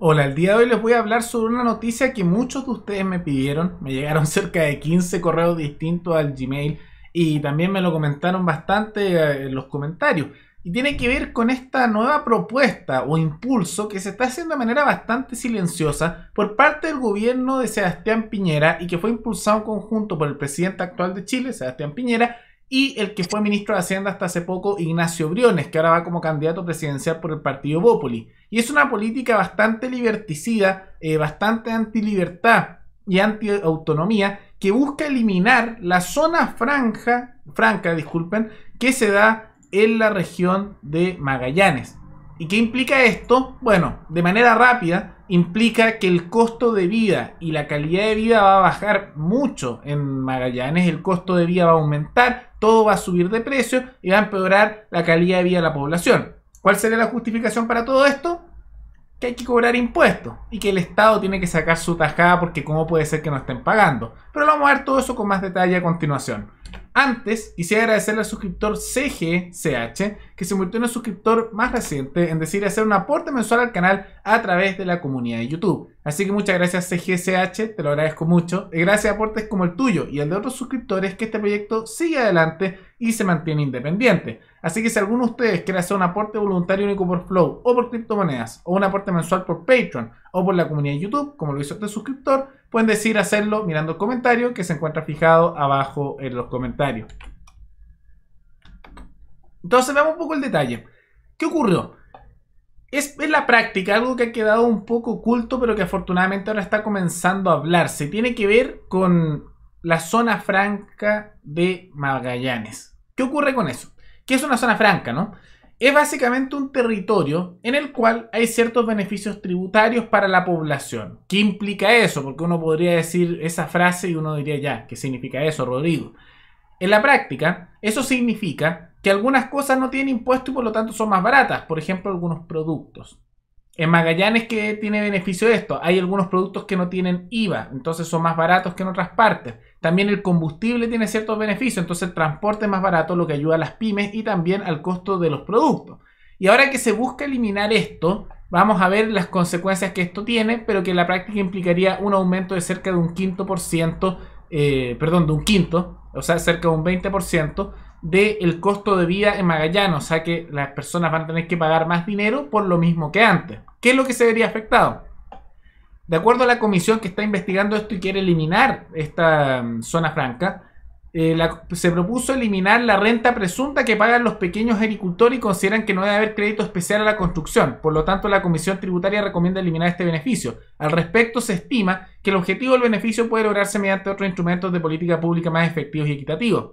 Hola, el día de hoy les voy a hablar sobre una noticia que muchos de ustedes me pidieron. Me llegaron cerca de 15 correos distintos al Gmail y también me lo comentaron bastante eh, en los comentarios. Y tiene que ver con esta nueva propuesta o impulso que se está haciendo de manera bastante silenciosa por parte del gobierno de Sebastián Piñera y que fue impulsado en conjunto por el presidente actual de Chile, Sebastián Piñera, y el que fue ministro de Hacienda hasta hace poco, Ignacio Briones, que ahora va como candidato presidencial por el partido Bópoli. Y es una política bastante liberticida, bastante eh, bastante antilibertad y antiautonomía, que busca eliminar la zona franja, franca, disculpen, que se da en la región de Magallanes. ¿Y qué implica esto? Bueno, de manera rápida, implica que el costo de vida y la calidad de vida va a bajar mucho en Magallanes, el costo de vida va a aumentar, todo va a subir de precio y va a empeorar la calidad de vida de la población. ¿Cuál sería la justificación para todo esto? Que hay que cobrar impuestos y que el Estado tiene que sacar su tajada porque cómo puede ser que no estén pagando. Pero vamos a ver todo eso con más detalle a continuación. Antes, quisiera agradecerle al suscriptor CGCH, que se convirtió en el suscriptor más reciente en decir hacer un aporte mensual al canal a través de la comunidad de YouTube. Así que muchas gracias CGCH, te lo agradezco mucho. Y gracias a aportes como el tuyo y el de otros suscriptores que este proyecto sigue adelante y se mantiene independiente. Así que si alguno de ustedes quiere hacer un aporte voluntario único por Flow o por criptomonedas o un aporte mensual por Patreon o por la comunidad de YouTube, como lo hizo este suscriptor, pueden decir hacerlo mirando el comentario que se encuentra fijado abajo en los comentarios. Entonces veamos un poco el detalle. ¿Qué ocurrió? Es la práctica algo que ha quedado un poco oculto, pero que afortunadamente ahora está comenzando a hablarse. Tiene que ver con la zona franca de Magallanes. ¿Qué ocurre con eso? Que es una zona franca, no? es básicamente un territorio en el cual hay ciertos beneficios tributarios para la población. ¿Qué implica eso? Porque uno podría decir esa frase y uno diría ya, ¿qué significa eso, Rodrigo? En la práctica, eso significa que algunas cosas no tienen impuesto y por lo tanto son más baratas, por ejemplo, algunos productos. En Magallanes, que tiene beneficio de esto? Hay algunos productos que no tienen IVA, entonces son más baratos que en otras partes. También el combustible tiene ciertos beneficios, entonces el transporte es más barato, lo que ayuda a las pymes y también al costo de los productos. Y ahora que se busca eliminar esto, vamos a ver las consecuencias que esto tiene, pero que en la práctica implicaría un aumento de cerca de un quinto por ciento, eh, perdón, de un quinto, o sea, cerca de un 20% del costo de vida en Magallanes, o sea que las personas van a tener que pagar más dinero por lo mismo que antes. ¿Qué es lo que se vería afectado? De acuerdo a la comisión que está investigando esto y quiere eliminar esta mm, zona franca, eh, se propuso eliminar la renta presunta que pagan los pequeños agricultores y consideran que no debe haber crédito especial a la construcción. Por lo tanto, la Comisión Tributaria recomienda eliminar este beneficio. Al respecto, se estima que el objetivo del beneficio puede lograrse mediante otros instrumentos de política pública más efectivos y equitativos.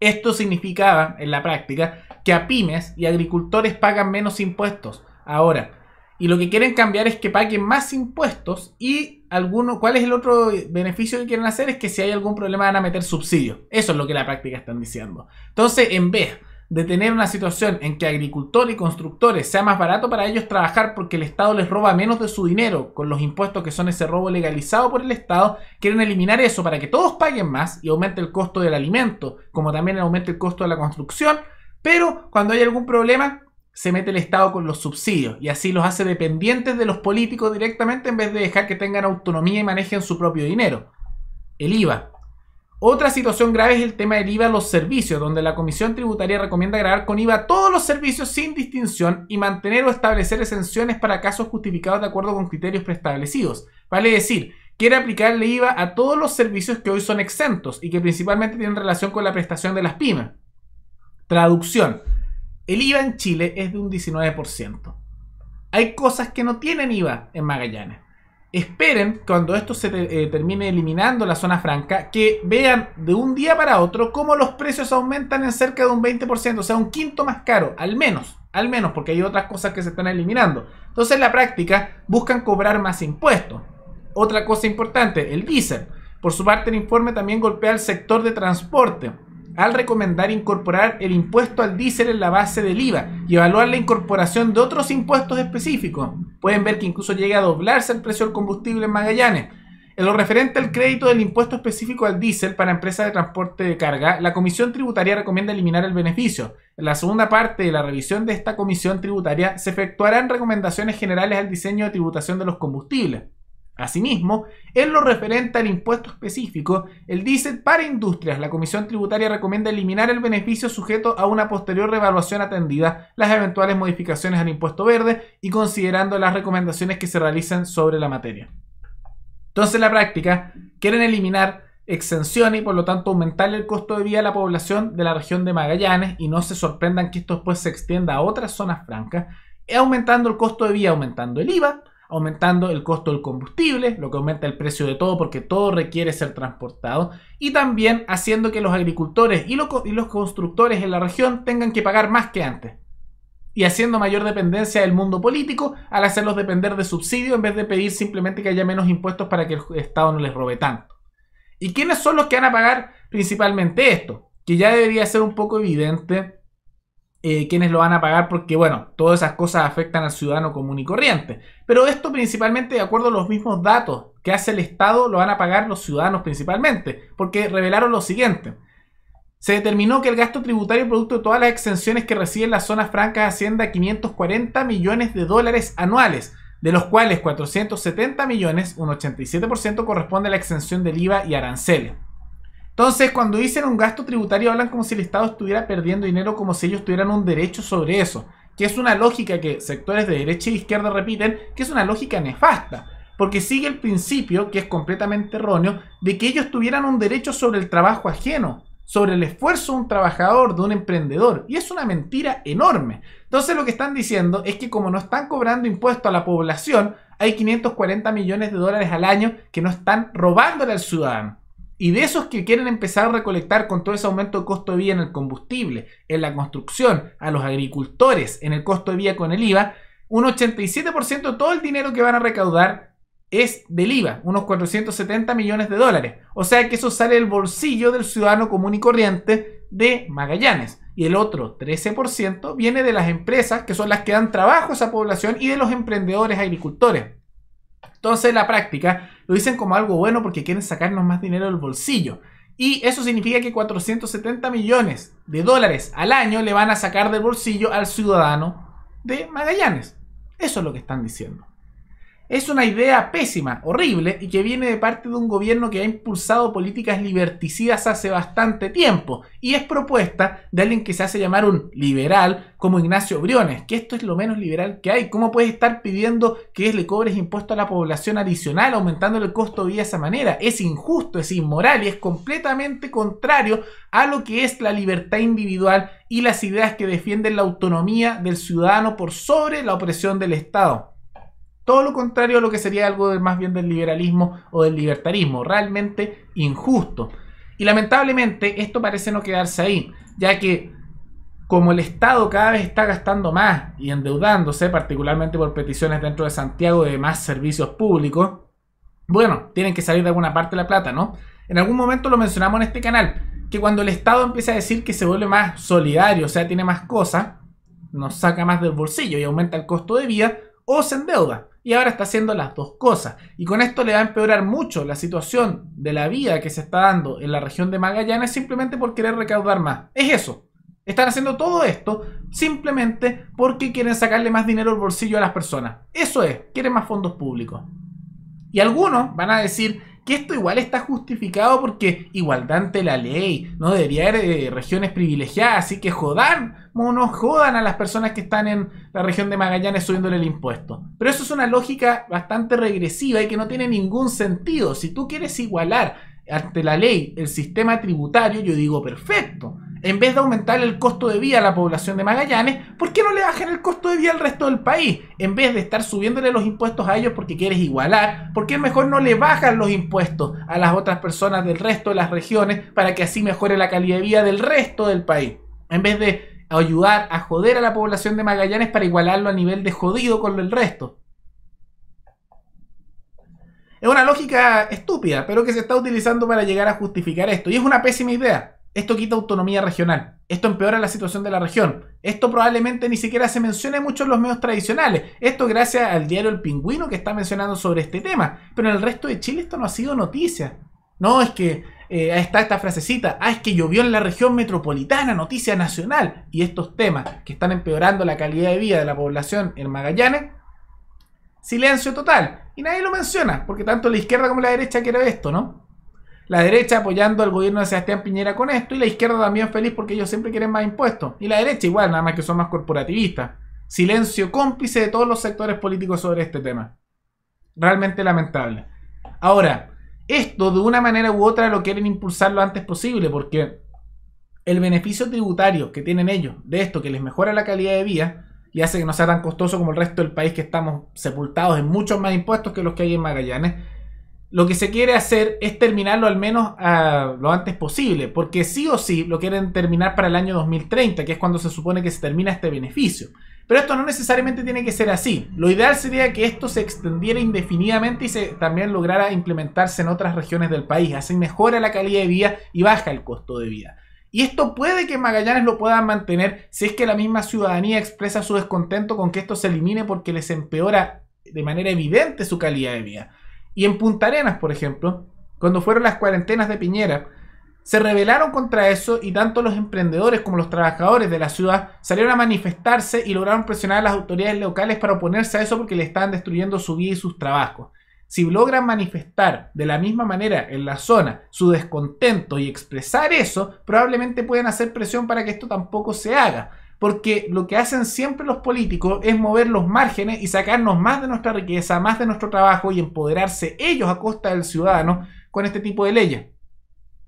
Esto significaba, en la práctica, que a pymes y agricultores pagan menos impuestos. Ahora, y lo que quieren cambiar es que paguen más impuestos y alguno, ¿cuál es el otro beneficio que quieren hacer? Es que si hay algún problema van a meter subsidios. Eso es lo que la práctica están diciendo. Entonces, en vez de tener una situación en que agricultores y constructores sea más barato para ellos trabajar porque el Estado les roba menos de su dinero con los impuestos que son ese robo legalizado por el Estado, quieren eliminar eso para que todos paguen más y aumente el costo del alimento, como también aumente el costo de la construcción, pero cuando hay algún problema se mete el Estado con los subsidios y así los hace dependientes de los políticos directamente en vez de dejar que tengan autonomía y manejen su propio dinero. El IVA. Otra situación grave es el tema del IVA a los servicios, donde la Comisión Tributaria recomienda grabar con IVA todos los servicios sin distinción y mantener o establecer exenciones para casos justificados de acuerdo con criterios preestablecidos. Vale decir, quiere aplicarle IVA a todos los servicios que hoy son exentos y que principalmente tienen relación con la prestación de las pymes. Traducción. El IVA en Chile es de un 19%. Hay cosas que no tienen IVA en Magallanes. Esperen cuando esto se eh, termine eliminando la zona franca que vean de un día para otro cómo los precios aumentan en cerca de un 20%, o sea, un quinto más caro, al menos, al menos, porque hay otras cosas que se están eliminando. Entonces, en la práctica, buscan cobrar más impuestos. Otra cosa importante, el diésel. Por su parte, el informe también golpea al sector de transporte al recomendar incorporar el impuesto al diésel en la base del IVA y evaluar la incorporación de otros impuestos específicos. Pueden ver que incluso llega a doblarse el precio del combustible en Magallanes. En lo referente al crédito del impuesto específico al diésel para empresas de transporte de carga, la Comisión Tributaria recomienda eliminar el beneficio. En la segunda parte de la revisión de esta Comisión Tributaria se efectuarán recomendaciones generales al diseño de tributación de los combustibles. Asimismo, en lo referente al impuesto específico, el dice para industrias, la Comisión Tributaria recomienda eliminar el beneficio sujeto a una posterior revaluación atendida las eventuales modificaciones al impuesto verde y considerando las recomendaciones que se realizan sobre la materia. Entonces, en la práctica, quieren eliminar exenciones y por lo tanto aumentar el costo de vida a la población de la región de Magallanes y no se sorprendan que esto después pues, se extienda a otras zonas francas, aumentando el costo de vida, aumentando el IVA aumentando el costo del combustible, lo que aumenta el precio de todo porque todo requiere ser transportado, y también haciendo que los agricultores y los, constructores en la región tengan que pagar más que antes, y haciendo mayor dependencia del mundo político al hacerlos depender de subsidios en vez de pedir simplemente que haya menos impuestos para que el Estado no les robe tanto. ¿Y quiénes son los que van a pagar principalmente esto? Que ya debería ser un poco evidente eh, quienes lo van a pagar porque, bueno, todas esas cosas afectan al ciudadano común y corriente. Pero esto principalmente de acuerdo a los mismos datos que hace el Estado, lo van a pagar los ciudadanos principalmente, porque revelaron lo siguiente. Se determinó que el gasto tributario producto de todas las exenciones que reciben las zonas francas asciende a 540 millones de dólares anuales, de los cuales 470 millones, un 87%, corresponde a la exención del IVA y aranceles. Entonces, cuando dicen un gasto tributario, hablan como si el Estado estuviera perdiendo dinero, como si ellos tuvieran un derecho sobre eso, que es una lógica que sectores de derecha y e izquierda repiten, que es una lógica nefasta, porque sigue el principio, que es completamente erróneo, de que ellos tuvieran un derecho sobre el trabajo ajeno, sobre el esfuerzo de un trabajador, de un emprendedor, y es una mentira enorme. Entonces, lo que están diciendo es que como no están cobrando impuesto a la población, hay 540 millones de dólares al año que no están robándole al ciudadano. Y de esos que quieren empezar a recolectar con todo ese aumento de costo de vida en el combustible, en la construcción, a los agricultores, en el costo de vida con el IVA, un 87% de todo el dinero que van a recaudar es del IVA, unos 470 millones de dólares. O sea que eso sale del bolsillo del ciudadano común y corriente de Magallanes. Y el otro 13% viene de las empresas que son las que dan trabajo a esa población y de los emprendedores agricultores. Entonces, en la práctica, lo dicen como algo bueno porque quieren sacarnos más dinero del bolsillo. Y eso significa que 470 millones de dólares al año le van a sacar del bolsillo al ciudadano de Magallanes. Eso es lo que están diciendo es una idea pésima, horrible, y que viene de parte de un gobierno que ha impulsado políticas liberticidas hace bastante tiempo, y es propuesta de alguien que se hace llamar un liberal como Ignacio Briones, que esto es lo menos liberal que hay. ¿Cómo puedes estar pidiendo que le cobres impuesto a la población adicional, aumentando el costo de vida de esa manera? Es injusto, es inmoral y es completamente contrario a lo que es la libertad individual y las ideas que defienden la autonomía del ciudadano por sobre la opresión del Estado. Todo lo contrario a lo que sería algo más bien del liberalismo o del libertarismo, realmente injusto. Y lamentablemente esto parece no quedarse ahí, ya que como el Estado cada vez está gastando más y endeudándose, particularmente por peticiones dentro de Santiago de más servicios públicos, bueno, tienen que salir de alguna parte la plata, ¿no? En algún momento lo mencionamos en este canal, que cuando el Estado empieza a decir que se vuelve más solidario, o sea, tiene más cosas, nos saca más del bolsillo y aumenta el costo de vida o se endeuda y ahora está haciendo las dos cosas. Y con esto le va a empeorar mucho la situación de la vida que se está dando en la región de Magallanes simplemente por querer recaudar más. Es eso. Están haciendo todo esto simplemente porque quieren sacarle más dinero al bolsillo a las personas. Eso es, quieren más fondos públicos. Y algunos van a decir que esto igual está justificado porque igualdad ante la ley, no debería haber eh, regiones privilegiadas, así que jodan, monos, jodan a las personas que están en la región de Magallanes subiéndole el impuesto. Pero eso es una lógica bastante regresiva y que no tiene ningún sentido. Si tú quieres igualar ante la ley el sistema tributario, yo digo perfecto en vez de aumentar el costo de vida a la población de Magallanes, ¿por qué no le bajan el costo de vida al resto del país? En vez de estar subiéndole los impuestos a ellos porque quieres igualar, ¿por qué mejor no le bajan los impuestos a las otras personas del resto de las regiones para que así mejore la calidad de vida del resto del país? En vez de ayudar a joder a la población de Magallanes para igualarlo a nivel de jodido con el resto. Es una lógica estúpida, pero que se está utilizando para llegar a justificar esto. Y es una pésima idea. Esto quita autonomía regional. Esto empeora la situación de la región. Esto probablemente ni siquiera se mencione mucho en los medios tradicionales. Esto gracias al diario El Pingüino que está mencionando sobre este tema. Pero en el resto de Chile esto no ha sido noticia. No, es que eh, está esta frasecita. Ah, es que llovió en la región metropolitana, noticia nacional. Y estos temas que están empeorando la calidad de vida de la población en Magallanes. Silencio total. Y nadie lo menciona, porque tanto la izquierda como la derecha quiere esto, ¿no? La derecha apoyando al gobierno de Sebastián Piñera con esto y la izquierda también feliz porque ellos siempre quieren más impuestos. Y la derecha igual, nada más que son más corporativistas. Silencio cómplice de todos los sectores políticos sobre este tema. Realmente lamentable. Ahora, esto de una manera u otra lo quieren impulsar lo antes posible porque el beneficio tributario que tienen ellos de esto que les mejora la calidad de vida y hace que no sea tan costoso como el resto del país que estamos sepultados en muchos más impuestos que los que hay en Magallanes, lo que se quiere hacer es terminarlo al menos ah, lo antes posible, porque sí o sí lo quieren terminar para el año 2030, que es cuando se supone que se termina este beneficio. Pero esto no necesariamente tiene que ser así. Lo ideal sería que esto se extendiera indefinidamente y se también lograra implementarse en otras regiones del país. Así mejora la calidad de vida y baja el costo de vida. Y esto puede que Magallanes lo pueda mantener si es que la misma ciudadanía expresa su descontento con que esto se elimine porque les empeora de manera evidente su calidad de vida. Y en Punta Arenas, por ejemplo, cuando fueron las cuarentenas de Piñera, se rebelaron contra eso y tanto los emprendedores como los trabajadores de la ciudad salieron a manifestarse y lograron presionar a las autoridades locales para oponerse a eso porque le estaban destruyendo su vida y sus trabajos. Si logran manifestar de la misma manera en la zona su descontento y expresar eso, probablemente pueden hacer presión para que esto tampoco se haga porque lo que hacen siempre los políticos es mover los márgenes y sacarnos más de nuestra riqueza, más de nuestro trabajo y empoderarse ellos a costa del ciudadano con este tipo de leyes.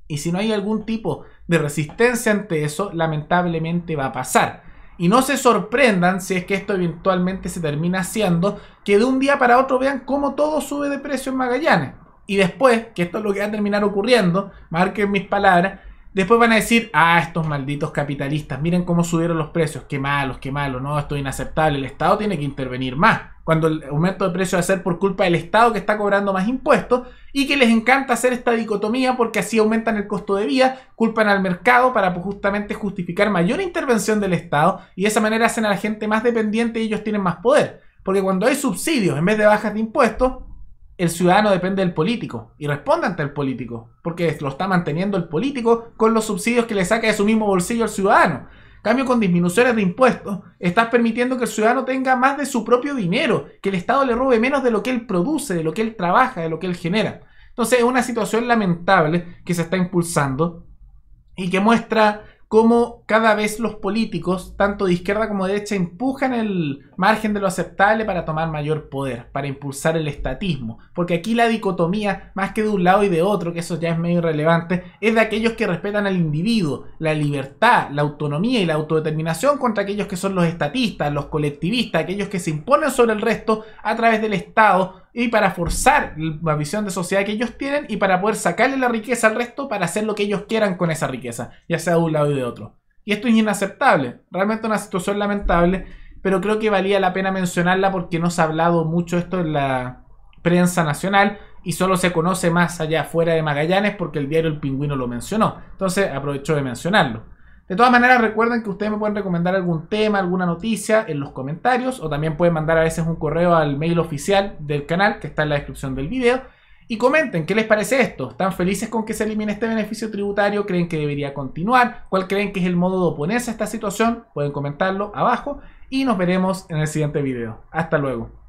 Y si no hay algún tipo de resistencia ante eso, lamentablemente va a pasar. Y no se sorprendan si es que esto eventualmente se termina haciendo, que de un día para otro vean cómo todo sube de precio en Magallanes. Y después, que esto es lo que va a terminar ocurriendo, marquen mis palabras, Después van a decir, ah, estos malditos capitalistas, miren cómo subieron los precios, qué malos, qué malos, no, esto es inaceptable, el Estado tiene que intervenir más. Cuando el aumento de precios va a ser por culpa del Estado que está cobrando más impuestos y que les encanta hacer esta dicotomía porque así aumentan el costo de vida, culpan al mercado para pues, justamente justificar mayor intervención del Estado y de esa manera hacen a la gente más dependiente y ellos tienen más poder. Porque cuando hay subsidios en vez de bajas de impuestos, el ciudadano depende del político y responde ante el político, porque lo está manteniendo el político con los subsidios que le saca de su mismo bolsillo al ciudadano. Cambio con disminuciones de impuestos, estás permitiendo que el ciudadano tenga más de su propio dinero, que el Estado le robe menos de lo que él produce, de lo que él trabaja, de lo que él genera. Entonces es una situación lamentable que se está impulsando y que muestra cómo cada vez los políticos, tanto de izquierda como de derecha, empujan el, margen de lo aceptable para tomar mayor poder, para impulsar el estatismo, porque aquí la dicotomía, más que de un lado y de otro, que eso ya es medio irrelevante, es de aquellos que respetan al individuo, la libertad, la autonomía y la autodeterminación contra aquellos que son los estatistas, los colectivistas, aquellos que se imponen sobre el resto a través del Estado y para forzar la visión de sociedad que ellos tienen y para poder sacarle la riqueza al resto para hacer lo que ellos quieran con esa riqueza, ya sea de un lado y de otro. Y esto es inaceptable, realmente una situación lamentable pero creo que valía la pena mencionarla porque no se ha hablado mucho esto en la prensa nacional y solo se conoce más allá fuera de Magallanes porque el diario El Pingüino lo mencionó. Entonces aprovecho de mencionarlo. De todas maneras, recuerden que ustedes me pueden recomendar algún tema, alguna noticia en los comentarios o también pueden mandar a veces un correo al mail oficial del canal que está en la descripción del video y comenten qué les parece esto. ¿Están felices con que se elimine este beneficio tributario? ¿Creen que debería continuar? ¿Cuál creen que es el modo de oponerse a esta situación? Pueden comentarlo abajo y nos veremos en el siguiente video. Hasta luego.